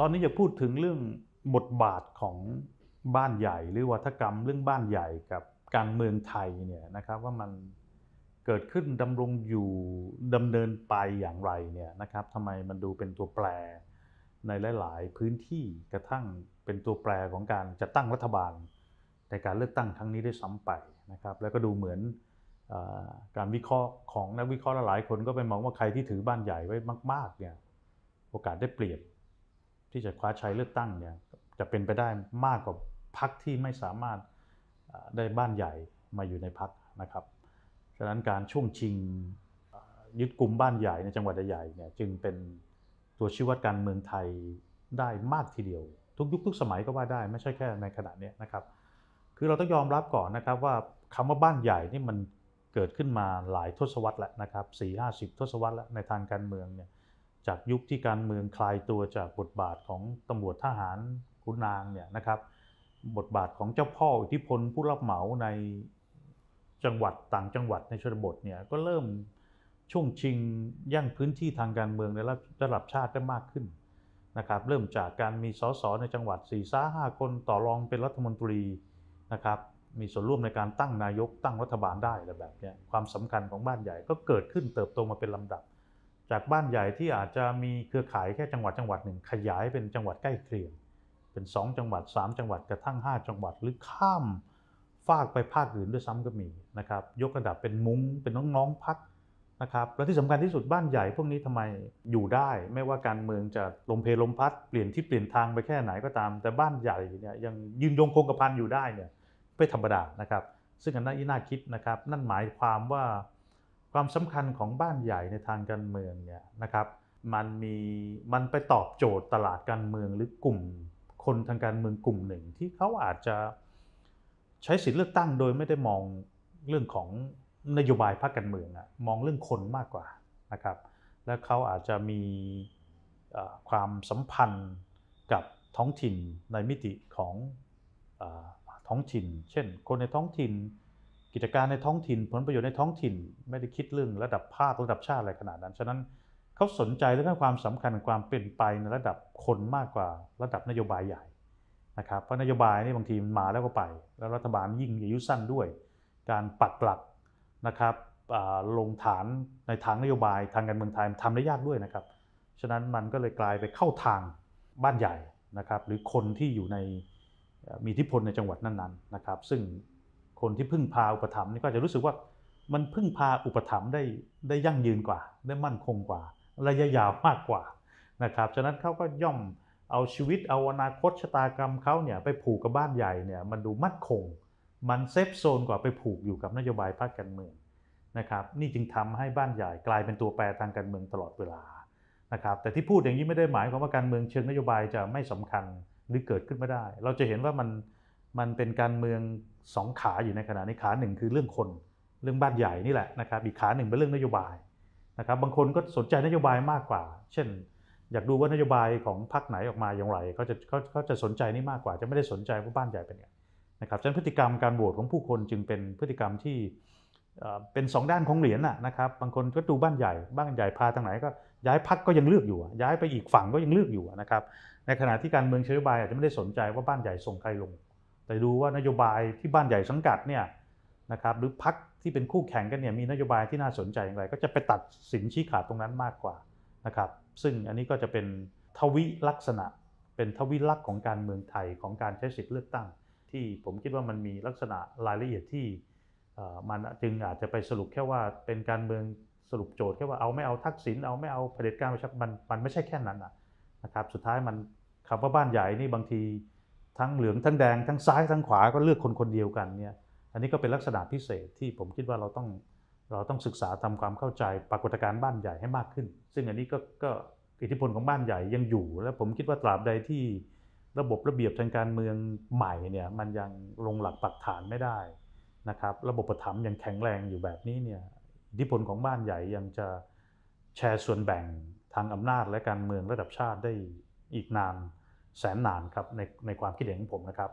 ตอนนี้จะพูดถึงเรื่องบทบาทของบ้านใหญ่หรือวัฒกรรมเรื่องบ้านใหญ่กับการเมืองไทยเนี่ยนะครับว่ามันเกิดขึ้นดำรงอยู่ดำเนินไปอย่างไรเนี่ยนะครับทำไมมันดูเป็นตัวแปรในหลาย ๆ พื้นที่กระทั่งเป็นตัวแปรของการจัดตั้งรัฐบาลในการเลือกตั้งครั้งนี้ได้ซ้ำไปนะครับแล้วก็ดูเหมือนอการวิเคราะห์ของนักวิเคราะห์หลายคนก็ไปมองว่าใครที่ถือบ้านใหญ่ไว้มาก ๆ เนี่ยโอกาสได้เปรียบที่จะคว้าชัยเลือกตั้งเนี่ยจะเป็นไปได้มากกว่าพักที่ไม่สามารถได้บ้านใหญ่มาอยู่ในพักนะครับฉะนั้นการช่วงชิงยึดกลุ่มบ้านใหญ่ในจังหวัดใหญ่เนี่ยจึงเป็นตัวชี้วัดการเมืองไทยได้มากทีเดียว ทุกยุคทุกสมัยก็ว่าได้ ไม่ใช่แค่ในขณะนี้นะครับ คือเราต้องยอมรับก่อนนะครับว่าคำว่าบ้านใหญ่นี่มันเกิดขึ้นมาหลายทศวรรษแล้วนะครับสี่ห้าสิบทศวรรษแล้วในทางการเมืองเนี่ยจากยุคที่การเมืองคลายตัวจากบทบาทของตำรวจทหารคุณนางเนี่ยนะครับบทบาทของเจ้าพ่ออิทธิพลผู้รับเหมาในจังหวัดต่างจังหวัดในชนบทเนี่ยก็เริ่มช่วงชิงย่างพื้นที่ทางการเมืองในระดับชาติได้มากขึ้นนะครับเริ่มจากการมีสสในจังหวัด4ี่ซ้าห้าคนต่อรองเป็นรัฐมนตรีนะครับมีส่วนร่วมในการตั้งนายกตั้งรัฐบาลได้อะไรแบบนี้ความสำคัญของบ้านใหญ่ก็เกิดขึ้นเติบโตมาเป็นลำดับจากบ้านใหญ่ที่อาจจะมีเครือข่ายแค่จังหวัดจังหวัดหนึ่งขยายเป็นจังหวัดใกล้เคียง เป็น 2 จังหวัด 3 จังหวัดกระทั่ง5 จังหวัดหรือข้าม ฝากไปภาคอื่นด้วยซ้ำก็มีนะครับยกระดับเป็นมุ้งเป็นน้องๆพักนะครับและที่สำคัญที่สุดบ้านใหญ่พวกนี้ทำไมอยู่ได้ ไม่ว่าการเมืองจะลมเพลลมพัดเปลี่ยนที่เปลี่ยนทางไปแค่ไหนก็ตาม แต่บ้านใหญ่เนี่ยยังยืนยงคงกระพันอยู่ได้เนี่ยไม่ธรรมดานะครับซึ่งอันนั้นน่าคิดนะครับนั่นหมายความว่าความสำคัญของบ้านใหญ่ในทางการเมืองเนี่ยนะครับมันมีมันไปตอบโจทย์ตลาดการเมืองหรือกลุ่มคนทางการเมืองกลุ่มหนึ่งที่เขาอาจจะใช้สิทธิเลือกตั้ง โดยไม่ได้มองเรื่องของนโยบายพรรคการเมืองอะมองเรื่องคนมากกว่านะครับและเขาอาจจะมีความสัมพันธ์กับท้องถิ่นในมิติของท้องถิ่น เช่น คนในท้องถิ่นกิจการในท้องถิ่นผลประโยชน์ในท้องถิ่นไม่ได้คิดเรื่องระดับภาคระดับชาติอะไรขนาดนั้นฉะนั้นเขาสนใจเรื่องความสำคัญความเป็นไปในระดับคนมากกว่าระดับนโยบายใหญ่นะครับเพราะนโยบายนี่บางทีมันมาแล้วก็ไป แล้วรัฐบาลยิ่งอายุสั้นด้วย การปักหลักนะครับลงฐานในทางนโยบายทางการเมืองไทยทำได้ยากด้วยนะครับฉะนั้นมันก็เลยกลายไปเข้าทางบ้านใหญ่นะครับหรือคนที่อยู่ในมีอิทธิพลในจังหวัดนั้นๆนะครับซึ่งคนที่พึ่งพาอุปถัมภ์นี่ก็จะรู้สึกว่ามันพึ่งพาอุปถัมภ์ได้ได้ยั่งยืนกว่าได้มั่นคงกว่า ระยะยาวมากกว่านะครับฉะนั้นเขาก็ย่อมเอาชีวิตเอาอนาคตชะตากรรมเขาเนี่ยไปผูกกับบ้านใหญ่เนี่ยมันดูมั่นคง มันเซฟโซนกว่าไปผูกอยู่กับนโยบายภาคการเมืองนะครับนี่จึงทำให้บ้านใหญ่กลายเป็นตัวแปรทางการเมืองตลอดเวลานะครับแต่ที่พูดอย่างนี้ไม่ได้หมายความว่าการเมืองเชิงนโยบายจะไม่สำคัญหรือเกิดขึ้นไม่ได้ เราจะเห็นว่ามันมันเป็นการเมืองสองขาอยู่ในขณะนี้ขาหนึ่งคือเรื่องคนเรื่องบ้านใหญ่นี่แหละนะครับอีกขาหนึ่งเป็นเรื่องนโยบายนะครับบางคนก็สนใจนโยบายมากกว่า เช่น อยากดูว่านโยบายของพรรคไหนออกมาอย่างไรเขาจะเขาเขาจะสนใจนี่มากกว่า จะไม่ได้สนใจว่าบ้านใหญ่เป็นไงนะครับฉะนั้นพฤติกรรมการโหวตของผู้คนจึงเป็นพฤติกรรมที่เป็น 2 ด้านของเหรียญนะครับบางคนก็ดูบ้านใหญ่บ้านใหญ่พาทางไหนก็ย้ายพักก็ยังเลือกอยู่ย้ายไปอีกฝั่งก็ยังเลือกอยู่นะครับในขณะที่การเมืองเชื้อบายอาจจะไม่ได้สนใจว่าบ้านใหญ่ส่งใครลงแต่ดูว่านโยบายที่บ้านใหญ่สังกัดเนี่ยนะครับหรือพักที่เป็นคู่แข่งกันเนี่ยมีนโยบายที่น่าสนใจอย่างไรก็จะไปตัดสินชี้ขาดตรงนั้นมากกว่านะครับซึ่งอันนี้ก็จะเป็นทวิลักษณะ เป็นทวิลักษณ์ของการเมืองไทยของการใช้สิทธิเลือกตั้ง ที่ผมคิดว่ามันมีลักษณะรายละเอียดที่มันจึงอาจจะไปสรุปแค่ว่าเป็นการเมืองสรุปโจทย์แค่ว่าเอาไม่เอาทักษิณเอาไม่เอาเผด็จการปันชมันไม่ใช่แค่นั้นนะครับสุดท้ายมันคำว่าบ้านใหญ่นี่บางทีทั้งเหลืองทั้งแดงทั้งซ้ายทั้งขวาก็เลือกคนคนเดียวกันเนี่ยอันนี้ก็เป็นลักษณะพิเศษที่ผมคิดว่าเราต้องเราต้องศึกษาทำความเข้าใจปรากฏการณ์บ้านใหญ่ให้มากขึ้น ซึ่งอันนี้ก็ก็อิทธิพลของบ้านใหญ่ยังอยู่ และผมคิดว่าตราบใดที่ระบบระเบียบทางการเมืองใหม่เนี่ยมันยังลงหลักปักฐานไม่ได้นะครับระบบประถมยังแข็งแรงอยู่แบบนี้เนี่ยอิทธิพลของบ้านใหญ่ยังจะแชร์ส่วนแบ่งทางอำนาจ และการเมืองระดับชาติได้อีกนานแสนนานครับในในความคิดเห็นของผมนะครับ